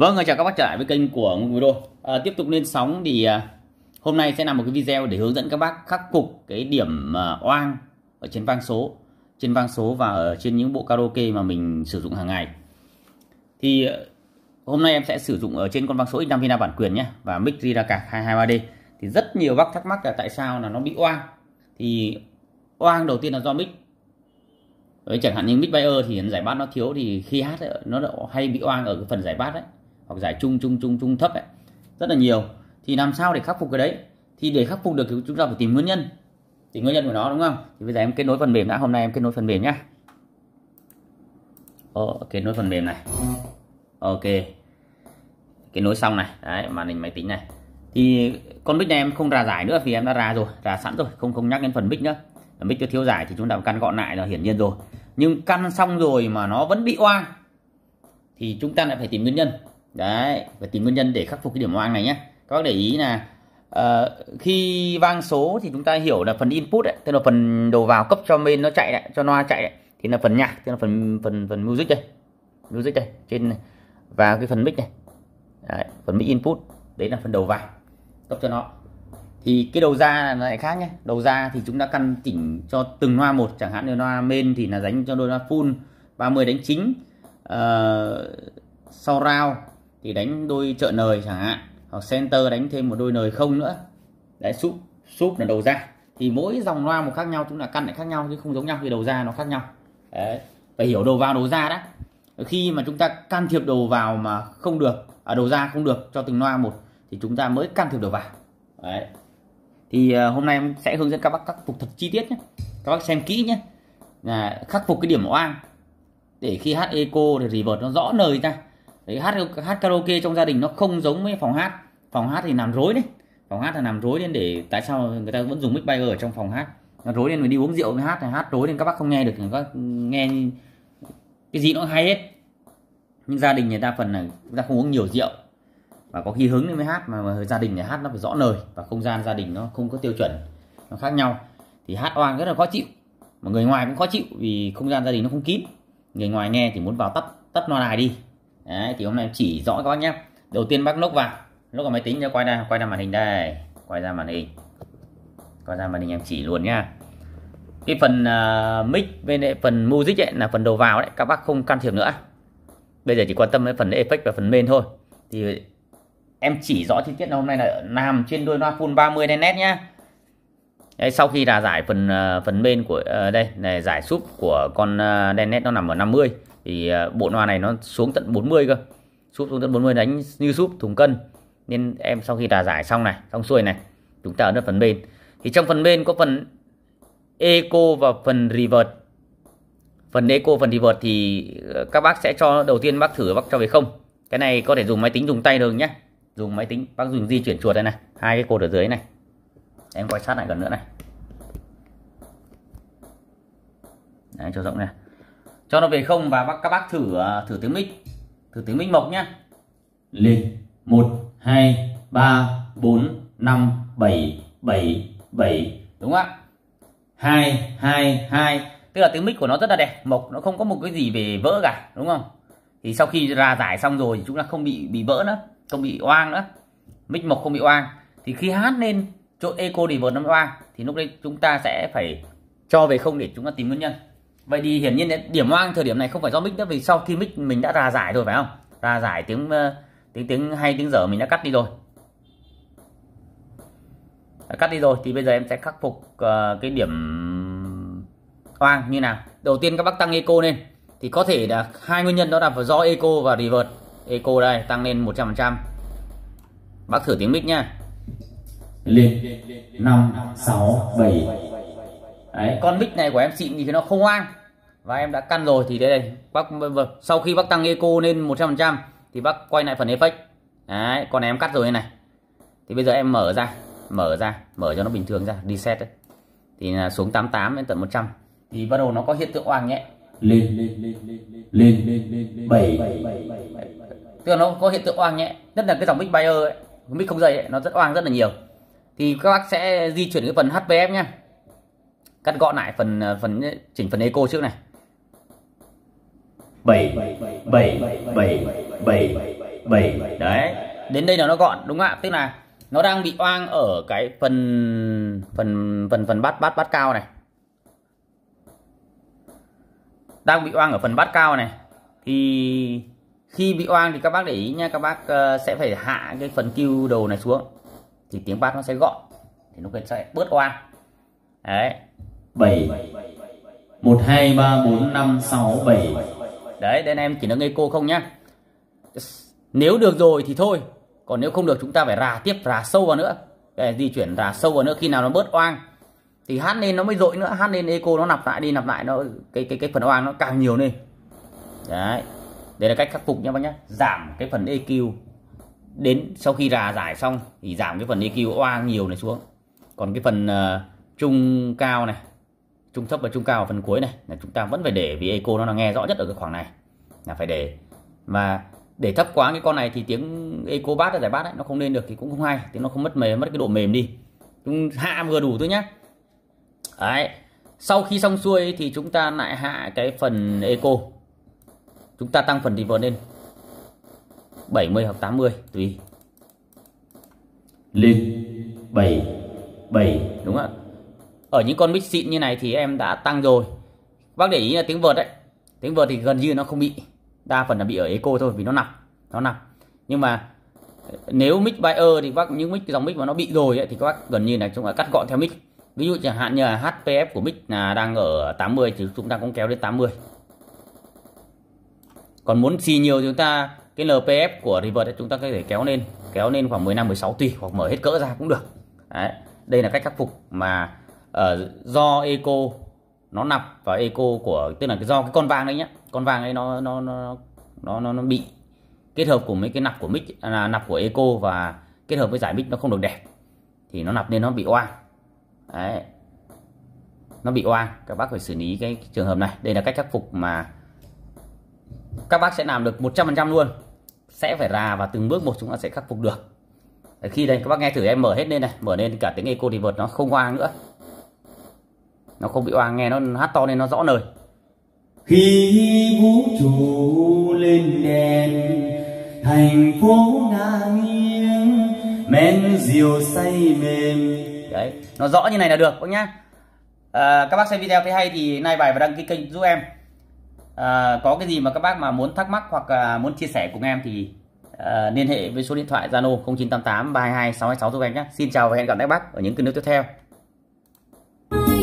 Vâng, chào các bác trở lại với kênh của Ngô Đô. À, tiếp tục lên sóng thì à, hôm nay sẽ là một cái video để hướng dẫn các bác khắc phục cái điểm à, oang ở trên vang số, trên vang số và ở trên những bộ karaoke mà mình sử dụng hàng ngày. Thì à, hôm nay em sẽ sử dụng ở trên con vang số X5 Vina bản quyền nhé và mic Ziraka 223D. Thì rất nhiều bác thắc mắc là tại sao là nó bị oang. Thì oang đầu tiên là do mic với chẳng hạn như mic Bayer thì giải bát nó thiếu thì khi hát nó hay bị oang ở cái phần giải bát đấy hoặc giải trung trung trung trung thấp ấy, rất là nhiều thì làm sao để khắc phục cái đấy thì để khắc phục được thì chúng ta phải tìm nguyên nhân tìm nguyên nhân của nó đúng không thì bây giờ em kết nối phần mềm đã hôm nay em kết nối phần mềm nhá Ồ, ờ, kết nối phần mềm này ok kết nối xong này đấy màn hình máy tính này thì con bích này em không ra giải nữa vì em đã ra rồi ra sẵn rồi không không nhắc đến phần bích nữa bích chưa thiếu giải thì chúng ta căn gọn lại là hiển nhiên rồi nhưng căn xong rồi mà nó vẫn bị oa thì chúng ta lại phải tìm nguyên nhân đấy và tìm nguyên nhân để khắc phục cái điểm oang này nhé các bác để ý là uh, khi vang số thì chúng ta hiểu là phần input ấy, tức là phần đầu vào cấp cho bên nó chạy lại cho loa chạy lại thì là phần nhạc tức là phần phần phần music đây music đây trên này. và cái phần mic này đấy, phần mic input đấy là phần đầu vào cấp cho nó thì cái đầu ra là lại khác nhé đầu ra thì chúng ta căn chỉnh cho từng loa một chẳng hạn như loa main thì là đánh cho đôi loa full 30 đánh chính uh, sau round thì đánh đôi trợ nời chẳng hạn hoặc center đánh thêm một đôi nời không nữa đấy súp súp là đầu ra thì mỗi dòng loa một khác nhau chúng là căn lại khác nhau chứ không giống nhau thì đầu ra nó khác nhau đấy phải hiểu đầu vào đầu ra đó khi mà chúng ta can thiệp đầu vào mà không được ở à, đầu ra không được cho từng loa một thì chúng ta mới can thiệp đầu vào đấy thì à, hôm nay em sẽ hướng dẫn các bác khắc phục thật chi tiết nhé các bác xem kỹ nhé là khắc phục cái điểm oang để khi hát eco thì reverb nó rõ lời ra đấy, hát hát karaoke trong gia đình nó không giống với phòng hát phòng hát thì làm rối đấy phòng hát là làm rối lên để tại sao người ta vẫn dùng mic bay ở trong phòng hát nó rối lên mình đi uống rượu mới hát thì hát rối lên các bác không nghe được các nghe cái gì nó hay hết nhưng gia đình người ta phần này người ta không uống nhiều rượu và có khi hứng nên mới hát mà, mà gia đình thì hát nó phải rõ lời và không gian gia đình nó không có tiêu chuẩn nó khác nhau thì hát oan rất là khó chịu mà người ngoài cũng khó chịu vì không gian gia đình nó không kín người ngoài nghe thì muốn vào tắt tắt loa đài đi Đấy, thì hôm nay em chỉ rõ các bác nhé đầu tiên bác lốc vào lốc vào máy tính nhá quay ra quay ra màn hình đây quay ra màn hình quay ra màn hình em chỉ luôn nha cái phần uh, mic bên đây, phần music ấy là phần đầu vào đấy các bác không can thiệp nữa bây giờ chỉ quan tâm đến phần effect và phần main thôi thì em chỉ rõ chi tiết là hôm nay là làm trên đôi loa full 30 đen nét nhá Đấy, sau khi là giải phần à, phần bên của à, đây này giải súp của con đen nét nó nằm ở 50 thì à, bộ loa này nó xuống tận 40 cơ súp xuống tận 40 đánh như súp thùng cân nên em sau khi trà giải xong này xong xuôi này chúng ta ở lớp phần bên thì trong phần bên có phần eco và phần reverse phần eco phần reverse thì ờ, các bác sẽ cho đầu tiên bác thử bác cho về không cái này có thể dùng máy tính dùng tay được nhé dùng máy tính bác dùng di chuyển chuột đây này hai cái cột ở dưới này em quay sát lại gần nữa này Đấy, cho rộng này cho nó về không và bác các bác thử ờ, thử tiếng mic thử tiếng mic mộc nhá lên một hai ba bốn năm bảy bảy bảy đúng không ạ hai hai hai tức là tiếng mic của nó rất là đẹp mộc nó không có một cái gì về vỡ cả đúng không thì sau khi ra giải xong rồi thì chúng ta không bị bị vỡ nữa không bị oang nữa mic mộc không bị oang thì khi hát lên chỗ eco thì vượt nó oang thì lúc đấy chúng ta sẽ phải cho về không để chúng ta tìm nguyên nhân vậy thì hiển nhiên điểm ngoan thời điểm này không phải do mic nữa vì sau khi mic mình đã ra giải rồi phải không ra giải tiếng ờ, tiếng tiếng hay tiếng dở mình đã cắt đi rồi đã cắt đi rồi thì bây giờ em sẽ khắc phục uh, cái điểm hoang như nào đầu tiên các bác tăng eco lên thì có thể là hai nguyên nhân đó là do eco và reverse eco đây tăng lên 100% bác thử tiếng mic nha lên năm sáu bảy Đấy, con mic này của em xịn thì nó không oang và em đã căn rồi thì đây đây bác vâng, sau khi bác tăng eco lên 100% thì bác quay lại phần effect đấy con em cắt rồi như này thì bây giờ em mở ra mở ra mở cho nó bình thường ra reset đấy thì là xuống 88 đến tận 100 thì bắt đầu nó có hiện tượng oang nhẹ lên lên lên lên lên lên lên bảy tức là nó có hiện tượng oang nhẹ nhất là cái dòng mic Bayer ấy mic không dây ấy, nó rất oang rất là nhiều thì các bác sẽ di chuyển cái phần HPF nhá cắt gọn lại phần ờ, phần chỉnh phần eco trước này bảy bảy bảy bảy bảy đấy đến đây là nó gọn đúng không ạ tức là nó đang bị oang ở cái phần phần phần phần bát bát bát cao này đang bị oang ở phần bát cao này thì khi bị oang thì các bác để ý nha các bác ờ, sẽ phải hạ cái phần kêu đầu này xuống thì tiếng bát nó sẽ gọn thì nó sẽ bớt oang đấy 7 1, 2, 3, 4, 5, 6, 7 Đấy, đến em chỉ nâng cô không nhá Nếu được rồi thì thôi Còn nếu không được chúng ta phải rà tiếp, rà sâu vào nữa Để di chuyển rà sâu vào nữa Khi nào nó bớt oang Thì hát lên nó mới dội nữa Hát lên eco nó nạp lại đi, nạp lại nó cái cái cái phần oang nó càng nhiều lên Đấy Đây là cách khắc phục nhá bác nhá Giảm cái phần EQ Đến sau khi rà giải xong Thì giảm cái phần EQ oang nhiều này xuống Còn cái phần uh, trung cao này trung thấp và trung cao ở phần cuối này là chúng ta vẫn phải để vì eco nó là nghe rõ nhất ở cái khoảng này là phải để mà để thấp quá cái con này thì tiếng eco bass giải bass ấy, nó không lên được thì cũng không hay tiếng nó không mất mềm mất cái độ mềm đi chúng hạ vừa đủ thôi nhá đấy sau khi xong xuôi thì chúng ta lại hạ cái phần eco chúng ta tăng phần reverb lên 70 hoặc 80 tùy lên 7 7 đúng không ạ ở những con mic xịn như này thì em đã tăng rồi bác để ý là tiếng vợt đấy tiếng vợt thì gần như nó không bị đa phần là bị ở eco thôi vì nó nặng nó nặng nhưng mà ờ, nếu mic buyer thì bác những mic dòng mic mà nó bị rồi ấy, thì các bác gần như là chúng ta cắt gọn theo mic ví dụ chẳng hạn như là HPF của mic là đang ở 80 thì chúng ta cũng kéo đến 80 còn muốn xì nhiều chúng ta cái LPF của reverb thì chúng ta có thể kéo lên kéo lên khoảng 15 16 tùy hoặc mở hết cỡ ra cũng được đấy đây là cách khắc phục mà uh, do eco nó nạp vào eco của tức là do cái con vàng đấy nhá con vàng ấy nó nó nó nó nó, nó bị kết hợp cùng mấy cái nạp của mic à, là nạp của eco và kết hợp với giải mic nó không được đẹp thì nó nạp nên nó bị oan đấy nó bị oan các bác phải xử lý cái trường hợp này đây là cách khắc phục mà các bác sẽ làm được 100% luôn sẽ phải ra và từng bước một chúng ta sẽ khắc phục được khi đây các bác nghe thử em mở hết lên này mở lên cả tiếng eco thì vượt nó không oan nữa nó không bị oang nghe nó hát to nên nó rõ lời khi vũ trụ lên đèn thành phố nga nghiêng men diều say mềm đấy nó rõ như này là được các nhá à, các bác xem video thấy hay thì nay bài và đăng ký kênh giúp em à, có cái gì mà các bác mà muốn thắc mắc hoặc muốn chia sẻ cùng em thì à, liên hệ với số điện thoại Zalo 0988 322 626 giúp em nhé. Xin chào và hẹn gặp lại các bác ở những video tiếp theo.